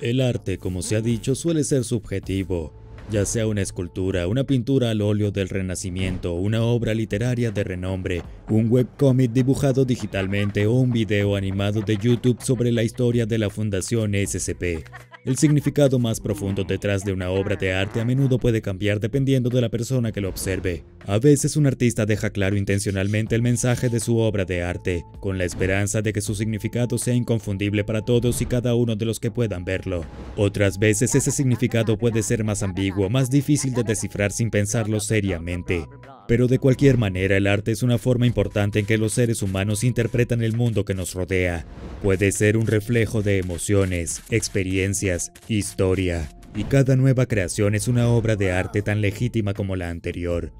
El arte, como se ha dicho, suele ser subjetivo, ya sea una escultura, una pintura al óleo del Renacimiento, una obra literaria de renombre, un webcomic dibujado digitalmente o un video animado de YouTube sobre la historia de la Fundación SCP. El significado más profundo detrás de una obra de arte a menudo puede cambiar dependiendo de la persona que lo observe. A veces un artista deja claro intencionalmente el mensaje de su obra de arte, con la esperanza de que su significado sea inconfundible para todos y cada uno de los que puedan verlo. Otras veces ese significado puede ser más ambiguo más difícil de descifrar sin pensarlo seriamente. Pero de cualquier manera, el arte es una forma importante en que los seres humanos interpretan el mundo que nos rodea. Puede ser un reflejo de emociones, experiencias, historia. Y cada nueva creación es una obra de arte tan legítima como la anterior.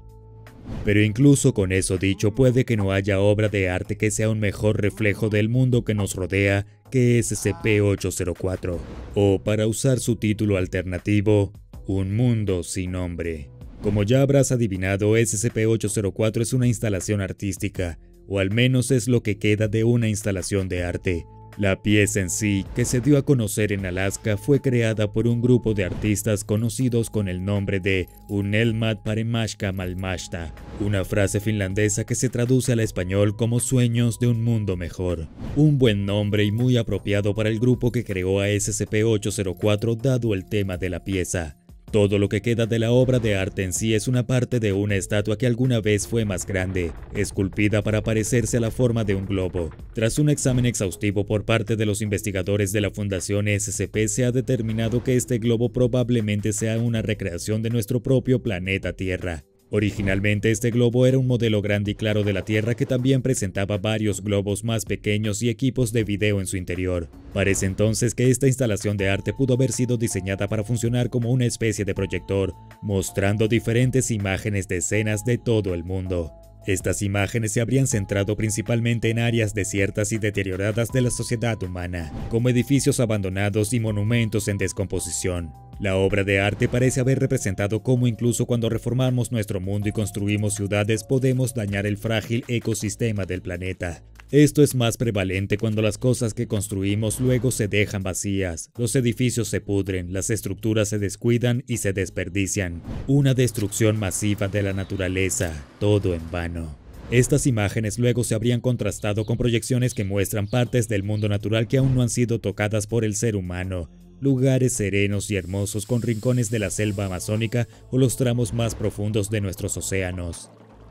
Pero incluso con eso dicho, puede que no haya obra de arte que sea un mejor reflejo del mundo que nos rodea que SCP-804, o para usar su título alternativo, un mundo sin nombre. Como ya habrás adivinado, SCP-804 es una instalación artística, o al menos es lo que queda de una instalación de arte. La pieza en sí, que se dio a conocer en Alaska, fue creada por un grupo de artistas conocidos con el nombre de Unelmat Paremaska Malmashta, una frase finlandesa que se traduce al español como sueños de un mundo mejor. Un buen nombre y muy apropiado para el grupo que creó a SCP-804 dado el tema de la pieza. Todo lo que queda de la obra de arte en sí es una parte de una estatua que alguna vez fue más grande, esculpida para parecerse a la forma de un globo. Tras un examen exhaustivo por parte de los investigadores de la Fundación SCP se ha determinado que este globo probablemente sea una recreación de nuestro propio planeta Tierra, Originalmente este globo era un modelo grande y claro de la Tierra que también presentaba varios globos más pequeños y equipos de video en su interior. Parece entonces que esta instalación de arte pudo haber sido diseñada para funcionar como una especie de proyector, mostrando diferentes imágenes de escenas de todo el mundo. Estas imágenes se habrían centrado principalmente en áreas desiertas y deterioradas de la sociedad humana, como edificios abandonados y monumentos en descomposición. La obra de arte parece haber representado cómo incluso cuando reformamos nuestro mundo y construimos ciudades podemos dañar el frágil ecosistema del planeta, esto es más prevalente cuando las cosas que construimos luego se dejan vacías, los edificios se pudren, las estructuras se descuidan y se desperdician. Una destrucción masiva de la naturaleza, todo en vano. Estas imágenes luego se habrían contrastado con proyecciones que muestran partes del mundo natural que aún no han sido tocadas por el ser humano, lugares serenos y hermosos con rincones de la selva amazónica o los tramos más profundos de nuestros océanos.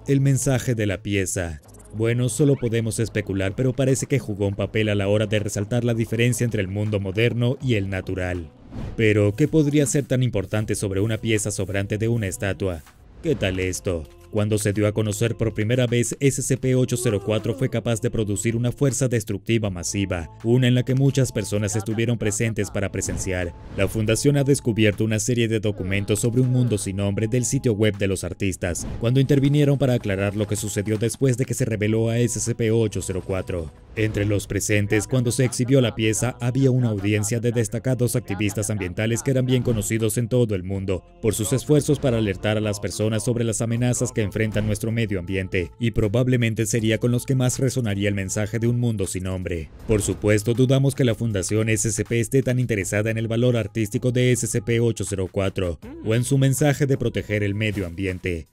El mensaje de la pieza, bueno, solo podemos especular, pero parece que jugó un papel a la hora de resaltar la diferencia entre el mundo moderno y el natural. Pero, ¿qué podría ser tan importante sobre una pieza sobrante de una estatua? ¿Qué tal esto? Cuando se dio a conocer por primera vez, SCP-804 fue capaz de producir una fuerza destructiva masiva, una en la que muchas personas estuvieron presentes para presenciar. La Fundación ha descubierto una serie de documentos sobre un mundo sin nombre del sitio web de los artistas, cuando intervinieron para aclarar lo que sucedió después de que se reveló a SCP-804. Entre los presentes, cuando se exhibió la pieza, había una audiencia de destacados activistas ambientales que eran bien conocidos en todo el mundo, por sus esfuerzos para alertar a las personas sobre las amenazas que enfrenta nuestro medio ambiente, y probablemente sería con los que más resonaría el mensaje de un mundo sin nombre. Por supuesto, dudamos que la Fundación SCP esté tan interesada en el valor artístico de SCP-804, o en su mensaje de proteger el medio ambiente.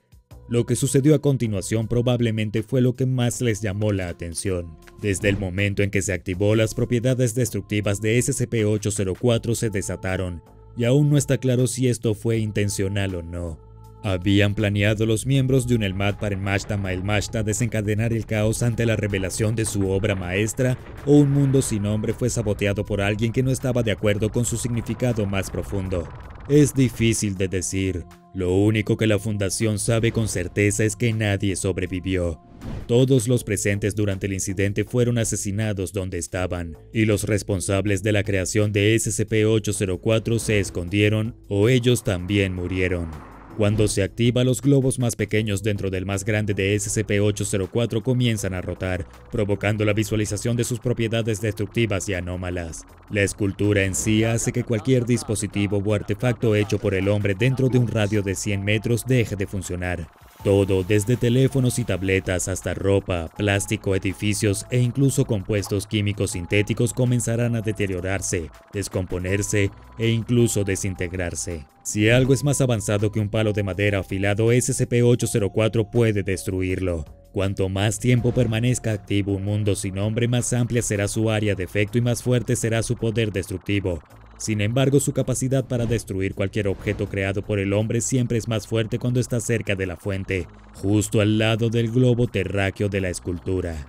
Lo que sucedió a continuación probablemente fue lo que más les llamó la atención. Desde el momento en que se activó, las propiedades destructivas de SCP-804 se desataron, y aún no está claro si esto fue intencional o no. Habían planeado los miembros de Elmat para Mashta Maelmashta desencadenar el caos ante la revelación de su obra maestra o un mundo sin nombre fue saboteado por alguien que no estaba de acuerdo con su significado más profundo. Es difícil de decir, lo único que la fundación sabe con certeza es que nadie sobrevivió. Todos los presentes durante el incidente fueron asesinados donde estaban, y los responsables de la creación de SCP-804 se escondieron o ellos también murieron. Cuando se activa, los globos más pequeños dentro del más grande de SCP-804 comienzan a rotar, provocando la visualización de sus propiedades destructivas y anómalas. La escultura en sí hace que cualquier dispositivo o artefacto hecho por el hombre dentro de un radio de 100 metros deje de funcionar, todo, desde teléfonos y tabletas hasta ropa, plástico, edificios e incluso compuestos químicos sintéticos comenzarán a deteriorarse, descomponerse e incluso desintegrarse. Si algo es más avanzado que un palo de madera afilado, SCP-804 puede destruirlo. Cuanto más tiempo permanezca activo un mundo sin nombre, más amplia será su área de efecto y más fuerte será su poder destructivo, sin embargo, su capacidad para destruir cualquier objeto creado por el hombre siempre es más fuerte cuando está cerca de la fuente, justo al lado del globo terráqueo de la escultura.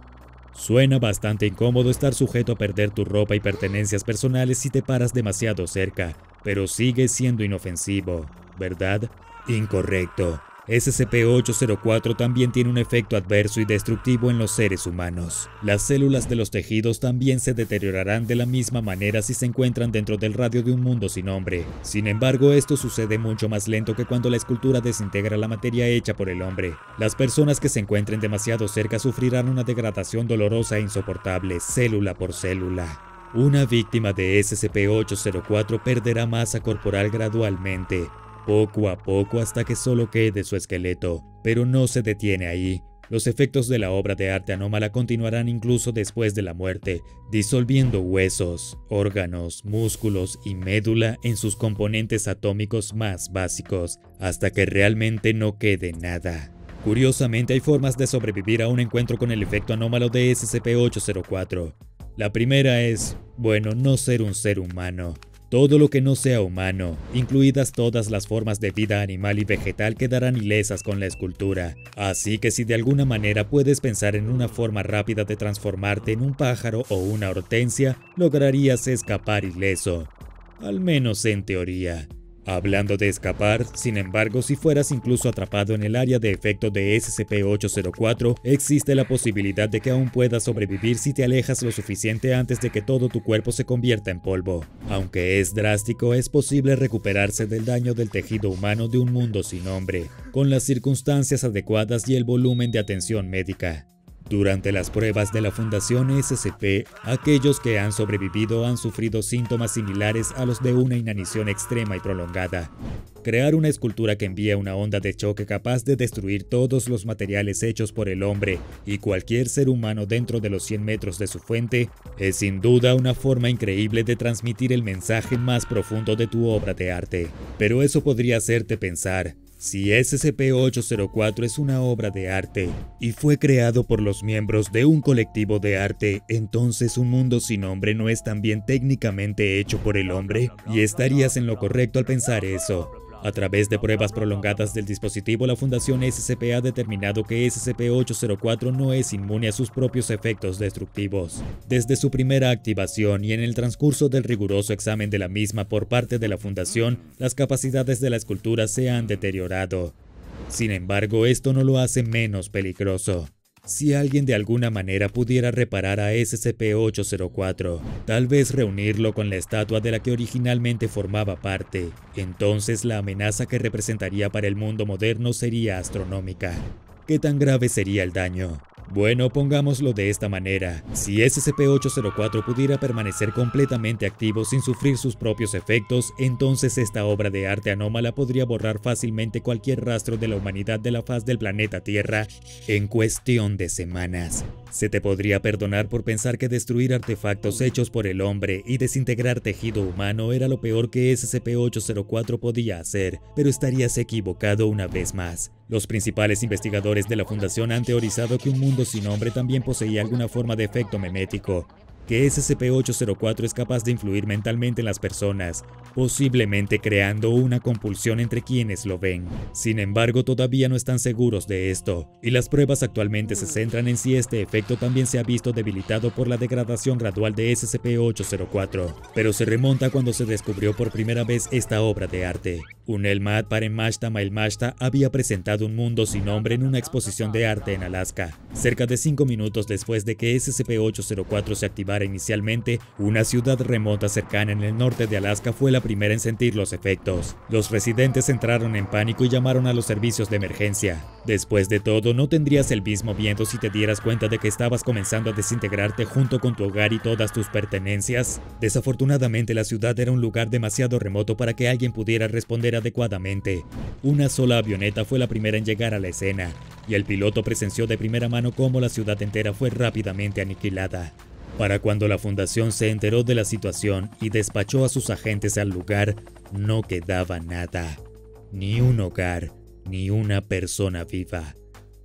Suena bastante incómodo estar sujeto a perder tu ropa y pertenencias personales si te paras demasiado cerca, pero sigue siendo inofensivo, ¿verdad? Incorrecto. SCP-804 también tiene un efecto adverso y destructivo en los seres humanos. Las células de los tejidos también se deteriorarán de la misma manera si se encuentran dentro del radio de un mundo sin hombre. Sin embargo, esto sucede mucho más lento que cuando la escultura desintegra la materia hecha por el hombre. Las personas que se encuentren demasiado cerca sufrirán una degradación dolorosa e insoportable, célula por célula. Una víctima de SCP-804 perderá masa corporal gradualmente, poco a poco hasta que solo quede su esqueleto, pero no se detiene ahí. Los efectos de la obra de arte anómala continuarán incluso después de la muerte, disolviendo huesos, órganos, músculos y médula en sus componentes atómicos más básicos, hasta que realmente no quede nada. Curiosamente hay formas de sobrevivir a un encuentro con el efecto anómalo de SCP-804. La primera es, bueno, no ser un ser humano. Todo lo que no sea humano, incluidas todas las formas de vida animal y vegetal, quedarán ilesas con la escultura. Así que si de alguna manera puedes pensar en una forma rápida de transformarte en un pájaro o una hortensia, lograrías escapar ileso. Al menos en teoría. Hablando de escapar, sin embargo, si fueras incluso atrapado en el área de efecto de SCP-804, existe la posibilidad de que aún puedas sobrevivir si te alejas lo suficiente antes de que todo tu cuerpo se convierta en polvo. Aunque es drástico, es posible recuperarse del daño del tejido humano de un mundo sin nombre, con las circunstancias adecuadas y el volumen de atención médica. Durante las pruebas de la Fundación SCP, aquellos que han sobrevivido han sufrido síntomas similares a los de una inanición extrema y prolongada. Crear una escultura que envía una onda de choque capaz de destruir todos los materiales hechos por el hombre y cualquier ser humano dentro de los 100 metros de su fuente es sin duda una forma increíble de transmitir el mensaje más profundo de tu obra de arte. Pero eso podría hacerte pensar, si SCP-804 es una obra de arte y fue creado por los miembros de un colectivo de arte, entonces un mundo sin hombre no es también técnicamente hecho por el hombre y estarías en lo correcto al pensar eso. A través de pruebas prolongadas del dispositivo, la Fundación SCP ha determinado que SCP-804 no es inmune a sus propios efectos destructivos. Desde su primera activación y en el transcurso del riguroso examen de la misma por parte de la Fundación, las capacidades de la escultura se han deteriorado. Sin embargo, esto no lo hace menos peligroso si alguien de alguna manera pudiera reparar a SCP-804, tal vez reunirlo con la estatua de la que originalmente formaba parte, entonces la amenaza que representaría para el mundo moderno sería astronómica. ¿Qué tan grave sería el daño? Bueno, pongámoslo de esta manera. Si SCP-804 pudiera permanecer completamente activo sin sufrir sus propios efectos, entonces esta obra de arte anómala podría borrar fácilmente cualquier rastro de la humanidad de la faz del planeta Tierra en cuestión de semanas. Se te podría perdonar por pensar que destruir artefactos hechos por el hombre y desintegrar tejido humano era lo peor que SCP-804 podía hacer, pero estarías equivocado una vez más. Los principales investigadores de la Fundación han teorizado que un mundo sin nombre también poseía alguna forma de efecto memético, que SCP-804 es capaz de influir mentalmente en las personas, posiblemente creando una compulsión entre quienes lo ven. Sin embargo, todavía no están seguros de esto, y las pruebas actualmente se centran en si este efecto también se ha visto debilitado por la degradación gradual de SCP-804, pero se remonta cuando se descubrió por primera vez esta obra de arte. Un Elmat el Mashta había presentado un mundo sin nombre en una exposición de arte en Alaska, cerca de 5 minutos después de que SCP-804 se activara inicialmente, una ciudad remota cercana en el norte de Alaska fue la primera en sentir los efectos. Los residentes entraron en pánico y llamaron a los servicios de emergencia. Después de todo, no tendrías el mismo viento si te dieras cuenta de que estabas comenzando a desintegrarte junto con tu hogar y todas tus pertenencias. Desafortunadamente, la ciudad era un lugar demasiado remoto para que alguien pudiera responder adecuadamente. Una sola avioneta fue la primera en llegar a la escena, y el piloto presenció de primera mano cómo la ciudad entera fue rápidamente aniquilada. Para cuando la fundación se enteró de la situación y despachó a sus agentes al lugar, no quedaba nada, ni un hogar, ni una persona viva.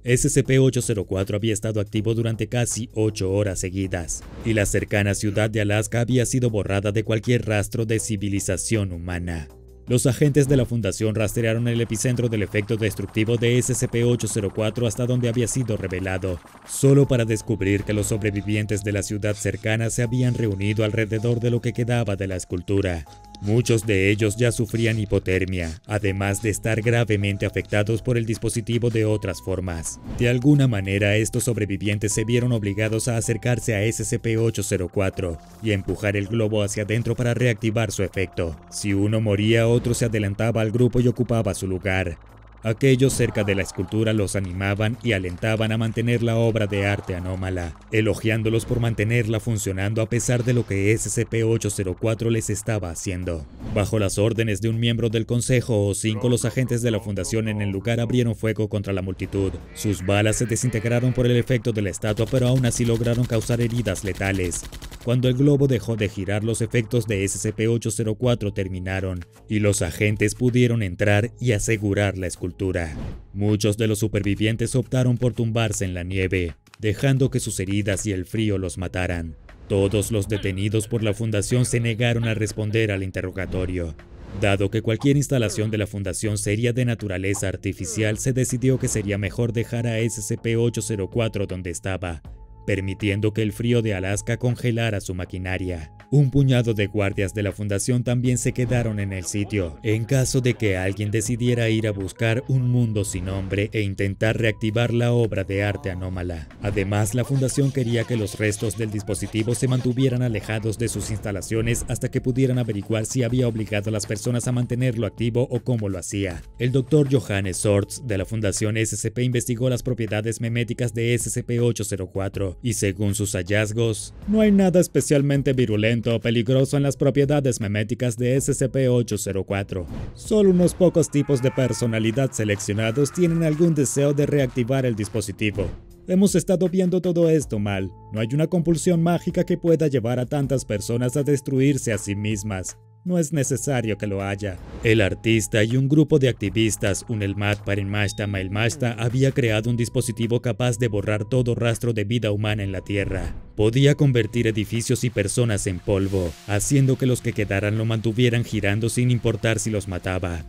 SCP-804 había estado activo durante casi ocho horas seguidas, y la cercana ciudad de Alaska había sido borrada de cualquier rastro de civilización humana. Los agentes de la Fundación rastrearon el epicentro del efecto destructivo de SCP-804 hasta donde había sido revelado, solo para descubrir que los sobrevivientes de la ciudad cercana se habían reunido alrededor de lo que quedaba de la escultura. Muchos de ellos ya sufrían hipotermia, además de estar gravemente afectados por el dispositivo de otras formas. De alguna manera, estos sobrevivientes se vieron obligados a acercarse a SCP-804 y empujar el globo hacia adentro para reactivar su efecto. Si uno moría, otro se adelantaba al grupo y ocupaba su lugar. Aquellos cerca de la escultura los animaban y alentaban a mantener la obra de arte anómala, elogiándolos por mantenerla funcionando a pesar de lo que SCP-804 les estaba haciendo. Bajo las órdenes de un miembro del consejo o cinco, los agentes de la fundación en el lugar abrieron fuego contra la multitud. Sus balas se desintegraron por el efecto de la estatua, pero aún así lograron causar heridas letales. Cuando el globo dejó de girar, los efectos de SCP-804 terminaron y los agentes pudieron entrar y asegurar la escultura. Muchos de los supervivientes optaron por tumbarse en la nieve, dejando que sus heridas y el frío los mataran. Todos los detenidos por la fundación se negaron a responder al interrogatorio. Dado que cualquier instalación de la fundación sería de naturaleza artificial, se decidió que sería mejor dejar a SCP-804 donde estaba permitiendo que el frío de Alaska congelara su maquinaria. Un puñado de guardias de la fundación también se quedaron en el sitio, en caso de que alguien decidiera ir a buscar un mundo sin nombre e intentar reactivar la obra de arte anómala. Además, la fundación quería que los restos del dispositivo se mantuvieran alejados de sus instalaciones hasta que pudieran averiguar si había obligado a las personas a mantenerlo activo o cómo lo hacía. El doctor Johannes Sortz de la fundación SCP investigó las propiedades meméticas de SCP-804 y según sus hallazgos, no hay nada especialmente virulento o peligroso en las propiedades meméticas de SCP-804. Solo unos pocos tipos de personalidad seleccionados tienen algún deseo de reactivar el dispositivo, Hemos estado viendo todo esto mal. No hay una compulsión mágica que pueda llevar a tantas personas a destruirse a sí mismas. No es necesario que lo haya. El artista y un grupo de activistas, Unelmat Parinmashta Mailmashta, había creado un dispositivo capaz de borrar todo rastro de vida humana en la Tierra. Podía convertir edificios y personas en polvo, haciendo que los que quedaran lo mantuvieran girando sin importar si los mataba.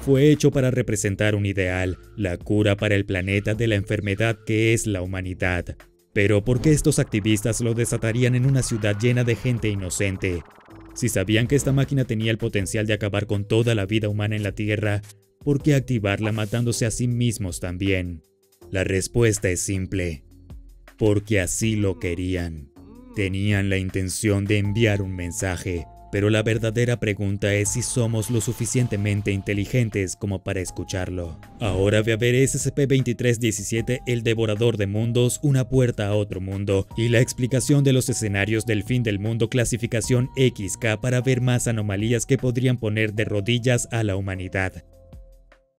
Fue hecho para representar un ideal, la cura para el planeta de la enfermedad que es la humanidad. Pero ¿por qué estos activistas lo desatarían en una ciudad llena de gente inocente? Si sabían que esta máquina tenía el potencial de acabar con toda la vida humana en la Tierra, ¿por qué activarla matándose a sí mismos también? La respuesta es simple. Porque así lo querían. Tenían la intención de enviar un mensaje, pero la verdadera pregunta es si somos lo suficientemente inteligentes como para escucharlo. Ahora ve a ver SCP-2317 El Devorador de Mundos, una puerta a otro mundo, y la explicación de los escenarios del fin del mundo clasificación XK para ver más anomalías que podrían poner de rodillas a la humanidad.